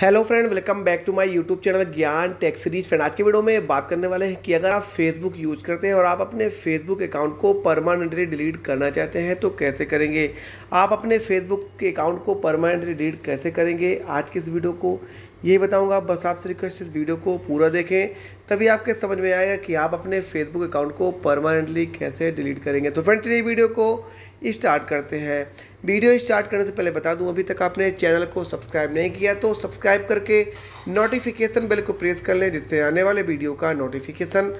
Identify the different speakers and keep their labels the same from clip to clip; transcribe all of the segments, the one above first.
Speaker 1: hello friend welcome back to my YouTube channel Gyan tech series friend आज के video में बात करने वाले हैं कि अगर आप फेसबुक यूज करते हैं और आप अपने फेसबुक अकाउंट को परमानेंटली डिलीट करना चाहते हैं तो कैसे करेंगे आप अपने फेसबुक के अकाउंट को परमानेंटली डिलीट कैसे करेंगे आज के इस वीडियो को यही बताऊंगा बस आपसे रिक्वेस्ट इस वीडियो को पूरा देखें तभी आपके समझ में आएगा कि आप अपने फेसबुक अकाउंट को परमानेंटली कैसे डिलीट करेंगे तो फ्रेंड चलिए वीडियो को स्टार्ट करते हैं वीडियो स्टार्ट करने से पहले बता दूं अभी तक आपने चैनल को सब्सक्राइब नहीं किया तो सब्सक्राइब करके नोटिफिकेशन बेल को प्रेस कर लें जिससे आने वाले वीडियो का नोटिफिकेशन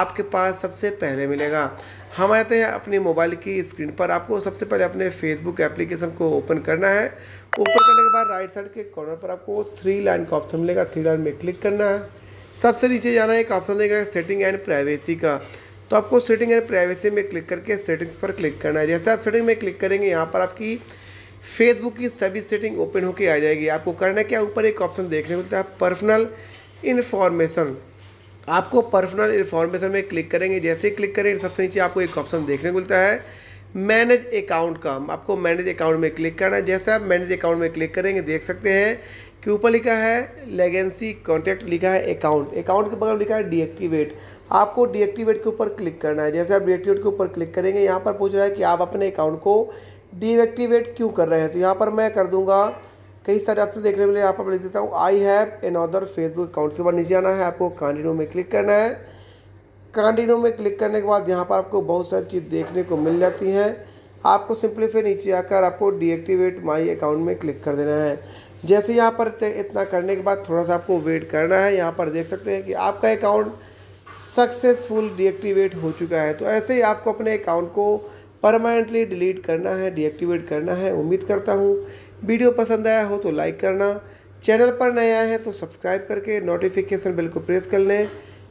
Speaker 1: आपके पास सबसे पहले मिलेगा हम आते हैं अपने मोबाइल की स्क्रीन पर आपको सबसे पहले अपने फेसबुक एप्लीकेशन को ओपन करना है ओपन करने के बाद राइट साइड के कॉर्नर पर आपको थ्री लाइन लाइन का ऑप्शन मिलेगा थ्री लाइन में क्लिक करना है सबसे नीचे जाना है एक ऑप्शन देगा सेटिंग एंड प्राइवेसी का तो आपको सेटिंग एंड प्राइवेसी में क्लिक करके सेटिंग्स पर क्लिक करना है जैसे आप सेटिंग में क्लिक करेंगे यहाँ पर आपकी फेसबुक की सभी सेटिंग ओपन होकर आ जाएगी आपको करना क्या ऊपर एक ऑप्शन देखने को मिलता है पर्सनल इन्फॉर्मेशन आपको पर्सनल इन्फॉर्मेशन में क्लिक करेंगे जैसे क्लिक करेंगे सबसे नीचे आपको एक ऑप्शन देखने को मिलता है मैनेज अकाउंट का हम आपको मैनेज अकाउंट में क्लिक करना है जैसे आप मैनेज अकाउंट में क्लिक करेंगे देख सकते हैं कि ऊपर लिखा है लेगेंसी कॉन्टैक्ट लिखा है अकाउंट अकाउंट के बगल लिखा है डीएक्टिवेट आपको डीएक्टिवेट के ऊपर क्लिक करना है जैसे आप डीएक्टिवेट के ऊपर क्लिक करेंगे यहाँ पर पूछ रहा है कि आप अपने अकाउंट को डीएक्टिवेट क्यों कर रहे हैं तो यहाँ पर मैं कर दूँगा कई सारे आपसे देखने के लिए यहाँ पर लिख देता हूँ I have an other Facebook account से बाद नीचे आना है आपको कंटिन्यू में क्लिक करना है कंटिन्यू में क्लिक करने के बाद यहाँ पर आपको बहुत सारी चीज़ देखने को मिल जाती हैं आपको सिंपली फिर नीचे आकर आपको डीएक्टिवेट माई अकाउंट में क्लिक कर देना है जैसे यहाँ पर इतना करने के बाद थोड़ा सा आपको वेट करना है यहाँ पर देख सकते हैं कि आपका अकाउंट सक्सेसफुल डीएक्टिवेट हो चुका है तो ऐसे ही आपको अपने अकाउंट को परमानेंटली डिलीट करना है डीएक्टिवेट करना है उम्मीद करता हूँ वीडियो पसंद आया हो तो लाइक करना चैनल पर नया आए हैं तो सब्सक्राइब करके नोटिफिकेशन बिल को प्रेस कर लें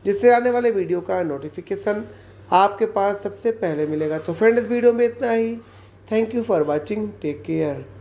Speaker 1: जिससे आने वाले वीडियो का नोटिफिकेशन आपके पास सबसे पहले मिलेगा तो फ्रेंड इस वीडियो में इतना ही thank you for watching take care